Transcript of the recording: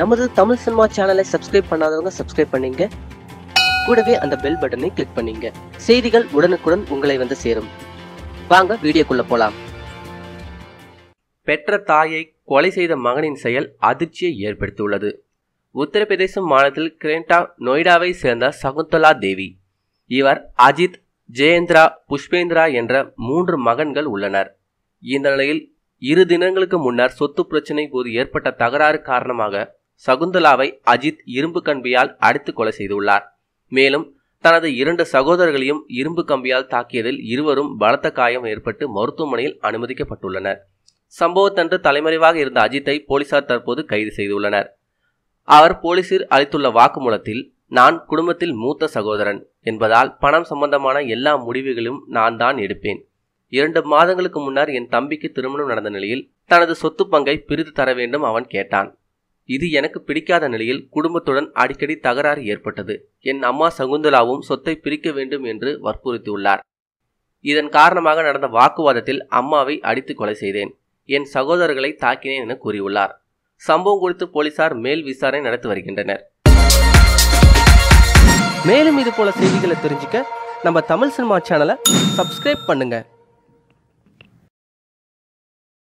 நமது தமிழ் சினிமா சேனலை சப்ஸ்கிரைப் பண்ணாதவங்க சப்ஸ்கிரைப் பண்ணீங்க கூடவே அந்த பெல் பட்டனை கிளிக் பண்ணீங்க செய்திகள் உடனுக்குடன் உங்களை வந்து சேரும் வாங்க வீடியோக்குள்ள போலாம் பெற்ற தாயை கொலை செய்த மகனின் செயல் அதிர்ச்சியை ஏற்படுத்தியுள்ளது உத்தரப்பிரதேச மாநிலத்தில் கிரேண்டா நொய்டாவை சேர்ந்த சகுந்தலா தேவி இவர் அஜித் ஜெயேந்திரா புஷ்பேந்திரா என்ற மூன்று மகன்கள் உள்ளனர் இந்த நிலையில் இரு தினங்களுக்கு முன்னர் சொத்து பிரச்சினை போது ஏற்பட்ட தகராறு காரணமாக சகுந்தலாவை அஜித் இரும்பு கம்பியால் அடித்து கொலை செய்துள்ளார் மேலும் தனது இரண்டு சகோதரர்களையும் இரும்பு கம்பியால் தாக்கியதில் இருவரும் பலத்த காயம் ஏற்பட்டு மருத்துவமனையில் அனுமதிக்கப்பட்டுள்ளனர் சம்பவத்தன்று தலைமறைவாக இருந்த அஜித்தை போலீசார் தற்போது கைது செய்துள்ளனர் அவர் போலீசில் அளித்துள்ள வாக்குமூலத்தில் நான் குடும்பத்தில் மூத்த சகோதரன் என்பதால் பணம் சம்பந்தமான எல்லா முடிவுகளும் நான் தான் எடுப்பேன் இரண்டு மாதங்களுக்கு முன்னர் என் தம்பிக்கு திருமணம் நடந்த நிலையில் தனது சொத்து பங்கை பிரித்து தர வேண்டும் அவன் கேட்டான் இது எனக்கு பிடிக்காத நிலையில் குடும்பத்துடன் அடிக்கடி தகராறு ஏற்பட்டது என் அம்மா சகுந்தலாவும் சொத்தை பிரிக்க வேண்டும் என்று வற்புறுத்தியுள்ளார் இதன் காரணமாக நடந்த வாக்குவாதத்தில் அம்மாவை அடித்து கொலை செய்தேன் என் சகோதரர்களை தாக்கினேன் என கூறியுள்ளார் சம்பவம் குறித்து போலீசார் மேல் விசாரணை நடத்தி வருகின்றனர் மேலும் இது போல செய்திகளை தெரிஞ்சுக்க நம்ம தமிழ் சினிமா சேனலை சப்ஸ்கிரைப் பண்ணுங்கள்